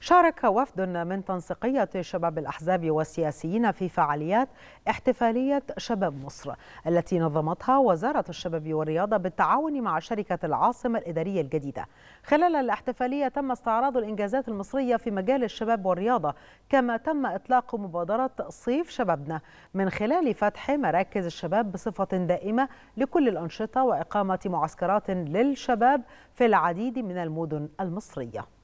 شارك وفد من تنسيقية شباب الأحزاب والسياسيين في فعاليات احتفالية شباب مصر التي نظمتها وزارة الشباب والرياضة بالتعاون مع شركة العاصمة الإدارية الجديدة خلال الاحتفالية تم استعراض الإنجازات المصرية في مجال الشباب والرياضة كما تم إطلاق مبادرة صيف شبابنا من خلال فتح مراكز الشباب بصفة دائمة لكل الأنشطة وإقامة معسكرات للشباب في العديد من المدن المصرية